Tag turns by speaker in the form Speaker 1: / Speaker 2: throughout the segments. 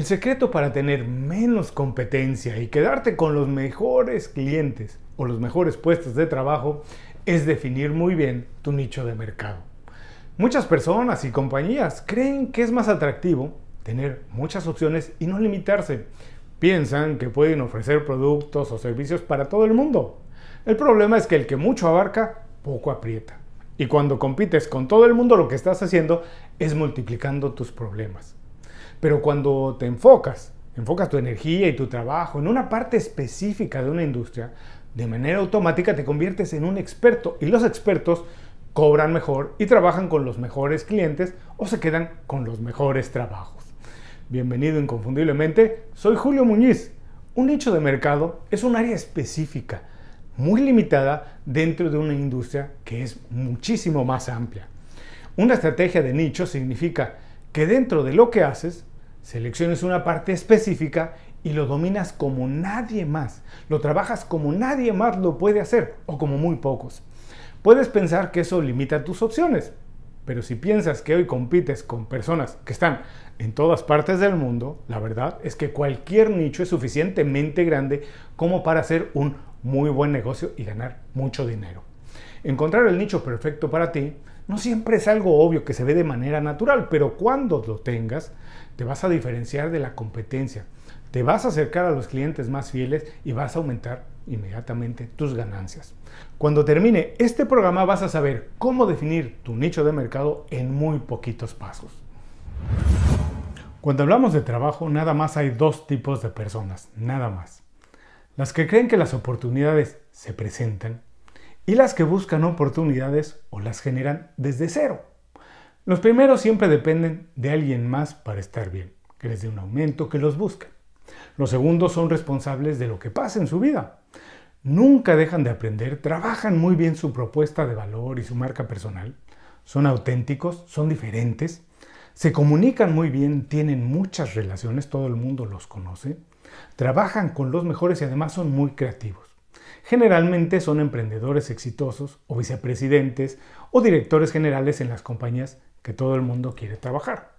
Speaker 1: El secreto para tener menos competencia y quedarte con los mejores clientes o los mejores puestos de trabajo es definir muy bien tu nicho de mercado. Muchas personas y compañías creen que es más atractivo tener muchas opciones y no limitarse. Piensan que pueden ofrecer productos o servicios para todo el mundo. El problema es que el que mucho abarca, poco aprieta. Y cuando compites con todo el mundo, lo que estás haciendo es multiplicando tus problemas. Pero cuando te enfocas, enfocas tu energía y tu trabajo en una parte específica de una industria, de manera automática te conviertes en un experto y los expertos cobran mejor y trabajan con los mejores clientes o se quedan con los mejores trabajos. Bienvenido inconfundiblemente, soy Julio Muñiz. Un nicho de mercado es un área específica, muy limitada dentro de una industria que es muchísimo más amplia. Una estrategia de nicho significa que dentro de lo que haces Selecciones una parte específica y lo dominas como nadie más. Lo trabajas como nadie más lo puede hacer o como muy pocos. Puedes pensar que eso limita tus opciones, pero si piensas que hoy compites con personas que están en todas partes del mundo, la verdad es que cualquier nicho es suficientemente grande como para hacer un muy buen negocio y ganar mucho dinero. Encontrar el nicho perfecto para ti no siempre es algo obvio que se ve de manera natural, pero cuando lo tengas, te vas a diferenciar de la competencia, te vas a acercar a los clientes más fieles y vas a aumentar inmediatamente tus ganancias. Cuando termine este programa vas a saber cómo definir tu nicho de mercado en muy poquitos pasos. Cuando hablamos de trabajo, nada más hay dos tipos de personas, nada más. Las que creen que las oportunidades se presentan y las que buscan oportunidades o las generan desde cero. Los primeros siempre dependen de alguien más para estar bien, que les dé un aumento, que los busquen. Los segundos son responsables de lo que pasa en su vida. Nunca dejan de aprender, trabajan muy bien su propuesta de valor y su marca personal, son auténticos, son diferentes, se comunican muy bien, tienen muchas relaciones, todo el mundo los conoce, trabajan con los mejores y además son muy creativos generalmente son emprendedores exitosos o vicepresidentes o directores generales en las compañías que todo el mundo quiere trabajar.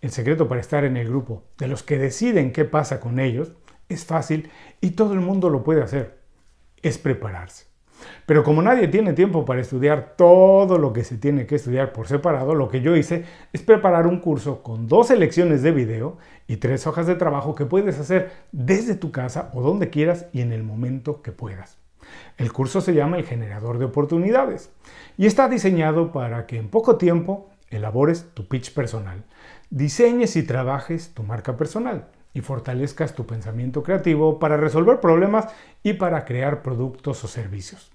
Speaker 1: El secreto para estar en el grupo de los que deciden qué pasa con ellos es fácil y todo el mundo lo puede hacer. Es prepararse. Pero como nadie tiene tiempo para estudiar todo lo que se tiene que estudiar por separado, lo que yo hice es preparar un curso con dos lecciones de video y tres hojas de trabajo que puedes hacer desde tu casa o donde quieras y en el momento que puedas. El curso se llama El generador de oportunidades y está diseñado para que en poco tiempo elabores tu pitch personal, diseñes y trabajes tu marca personal y fortalezcas tu pensamiento creativo para resolver problemas y para crear productos o servicios.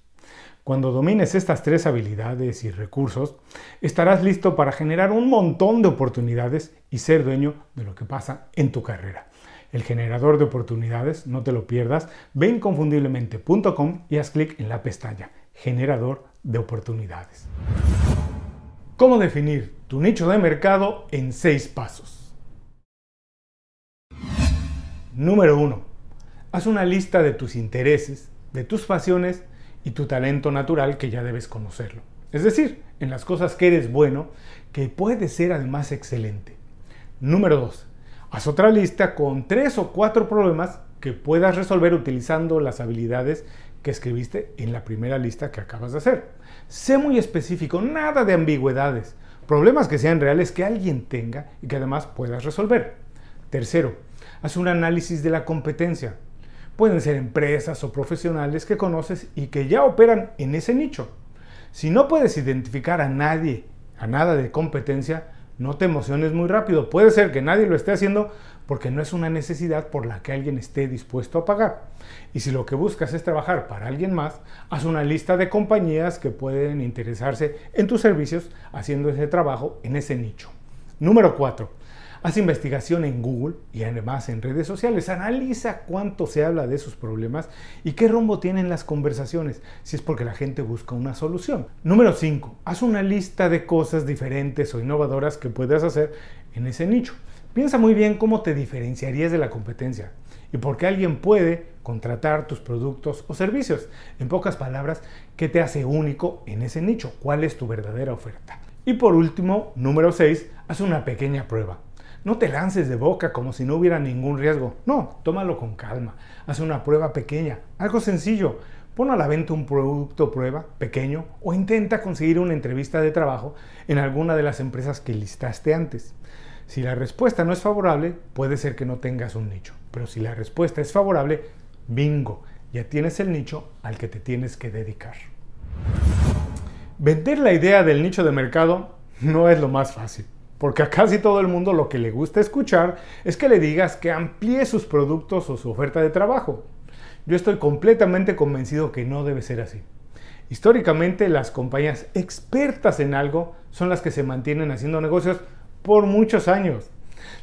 Speaker 1: Cuando domines estas tres habilidades y recursos, estarás listo para generar un montón de oportunidades y ser dueño de lo que pasa en tu carrera el generador de oportunidades, no te lo pierdas, ve inconfundiblemente.com y haz clic en la pestaña generador de oportunidades. ¿Cómo definir tu nicho de mercado en seis pasos? Número 1. Haz una lista de tus intereses, de tus pasiones y tu talento natural que ya debes conocerlo. Es decir, en las cosas que eres bueno, que puedes ser además excelente. Número 2. Haz otra lista con tres o cuatro problemas que puedas resolver utilizando las habilidades que escribiste en la primera lista que acabas de hacer. Sé muy específico, nada de ambigüedades. Problemas que sean reales que alguien tenga y que además puedas resolver. Tercero, haz un análisis de la competencia. Pueden ser empresas o profesionales que conoces y que ya operan en ese nicho. Si no puedes identificar a nadie, a nada de competencia, no te emociones muy rápido. Puede ser que nadie lo esté haciendo porque no es una necesidad por la que alguien esté dispuesto a pagar. Y si lo que buscas es trabajar para alguien más, haz una lista de compañías que pueden interesarse en tus servicios haciendo ese trabajo en ese nicho. Número 4. Haz investigación en Google y además en redes sociales. Analiza cuánto se habla de sus problemas y qué rumbo tienen las conversaciones, si es porque la gente busca una solución. Número 5. Haz una lista de cosas diferentes o innovadoras que puedas hacer en ese nicho. Piensa muy bien cómo te diferenciarías de la competencia y por qué alguien puede contratar tus productos o servicios. En pocas palabras, ¿qué te hace único en ese nicho? ¿Cuál es tu verdadera oferta? Y por último, número 6, haz una pequeña prueba. No te lances de boca como si no hubiera ningún riesgo. No, tómalo con calma. Haz una prueba pequeña, algo sencillo. Pon a la venta un producto prueba pequeño o intenta conseguir una entrevista de trabajo en alguna de las empresas que listaste antes. Si la respuesta no es favorable, puede ser que no tengas un nicho. Pero si la respuesta es favorable, bingo, ya tienes el nicho al que te tienes que dedicar. Vender la idea del nicho de mercado no es lo más fácil. Porque a casi todo el mundo lo que le gusta escuchar es que le digas que amplíe sus productos o su oferta de trabajo. Yo estoy completamente convencido que no debe ser así. Históricamente las compañías expertas en algo son las que se mantienen haciendo negocios por muchos años.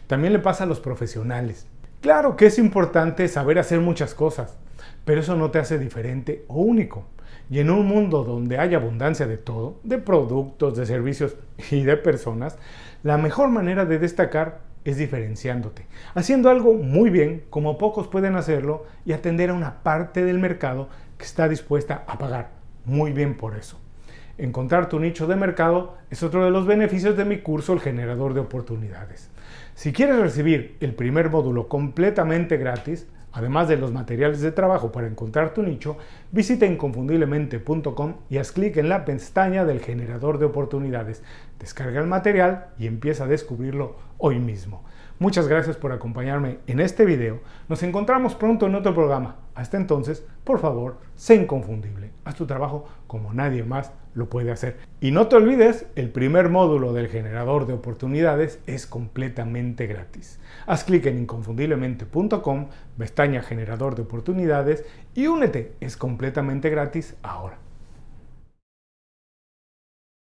Speaker 1: También le pasa a los profesionales. Claro que es importante saber hacer muchas cosas, pero eso no te hace diferente o único. Y en un mundo donde hay abundancia de todo, de productos, de servicios y de personas, la mejor manera de destacar es diferenciándote, haciendo algo muy bien, como pocos pueden hacerlo, y atender a una parte del mercado que está dispuesta a pagar muy bien por eso. Encontrar tu nicho de mercado es otro de los beneficios de mi curso El generador de oportunidades. Si quieres recibir el primer módulo completamente gratis, Además de los materiales de trabajo para encontrar tu nicho, visita inconfundiblemente.com y haz clic en la pestaña del generador de oportunidades. Descarga el material y empieza a descubrirlo hoy mismo. Muchas gracias por acompañarme en este video. Nos encontramos pronto en otro programa. Hasta entonces, por favor, sé inconfundible. Haz tu trabajo como nadie más lo puede hacer. Y no te olvides, el primer módulo del generador de oportunidades es completamente gratis. Haz clic en inconfundiblemente.com, pestaña generador de oportunidades y únete. Es completamente gratis ahora.